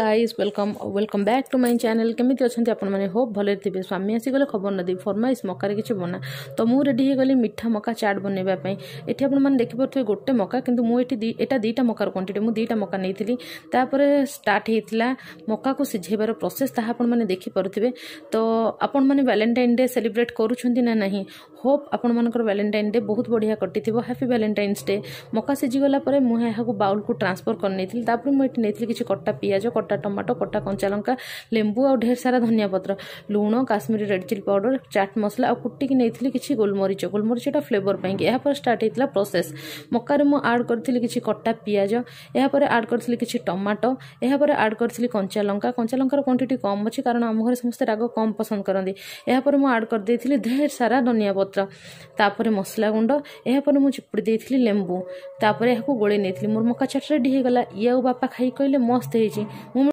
guys welcome welcome back to my channel কেমিতি অনেক আপনার হোপ ভালো থাকবে স্বামী আসিগলে খবর নদেবি ফরমাইশ মকার কিছু বনা তো মু রেডি হয়ে গলি মিঠা মকা চাট বনাইবা এটি আপনার দেখিপারে গোটে মকা কিন্তু মু এটি এটা দুইটা মকার কোয়ান্টিটি মু দুইটা মকা নেইলি তাপরে স্টার্ট হয়েছিল মকাকে সিঝাইবার প্রসেস তাহা আপনার দেখিপারে তো আপনার ভ্যালেন্টাইন ডে সেলিব্রেট করছেন না না হোপ ଆପଣମାନଙ୍କର ଭ୍ୟାଲେଣ୍ଟାଇନ୍ ଡେ ବହୁତ ବଢ଼ିଆ କଟିଥିବ ହାପି ଭ୍ୟାଲେଣ୍ଟାଇନ୍ସ ଡେ ମକା ସିଝିଗଲା ପରେ ମୁଁ ଏହାକୁ ବାଉଲ୍କୁ ଟ୍ରାନ୍ସଫର୍ କରିନେଇଥିଲି ତାପରେ ମୁଁ ଏଠି ନେଇଥିଲି କିଛି କଟା ପିଆଜ କଟା ଟମାଟୋ କଟା କଞ୍ଚା ଲଙ୍କା ଲେମ୍ବୁ ଆଉ ଢେର ସାରା ଧନିଆ ପତ୍ର ଲୁଣ Kashmiri red chilli powder chaat masala ଆଉ କୁଟିକି ନେଇଥିଲି କିଛି ଗୋଲମରିଚ ଗୋଲମରିଚଟା ଫ୍ଲେଭର ପାଇଁକି ଏହାପରେ ଷ୍ଟାର୍ଟ ହେଇଥିଲା ପ୍ରୋସେସ୍ ମକାରେ ମୁଁ ଆଡ଼୍ କରିଥିଲି କିଛି କଟା ପିଆଜ ଏହାପରେ ଆଡ଼୍ କରିଥିଲି କିଛି ଟମାଟୋ ଏହାପରେ ଆଡ଼୍ କରିଥିଲି କଞ୍ଚା ଲଙ୍କା କଞ୍ଚା ଲଙ୍କାର କ୍ୱାଣ୍ଟିଟି କମ୍ ଅଛି କାରଣ ଆମ ଘରେ ସମସ୍ତେ ରାଗ କମ୍ ପସନ୍ଦ କରନ୍ତି ଏହାପରେ ମୁଁ ଆଡ଼୍ କରିଦେଇଥିଲି ଢେର ସାରା ଧନିଆ ପତ୍ର ପତ୍ର ତାପରେ ମସଲା ଗୁଣ୍ଡ ଏହାପରେ ମୁଁ ଚିପୁଡ଼ି ଦେଇଥିଲି ଲେମ୍ବୁ ତାପରେ ଏହାକୁ ଗୋଳେଇ ନେଇଥିଲି ମୋର ମକା ଚଟରେଡ଼ି ହେଇଗଲା ଇଏ ଆଉ ବାପା ଖାଇ କହିଲେ ମସ୍ତ ହେଇଛି ମୁଁ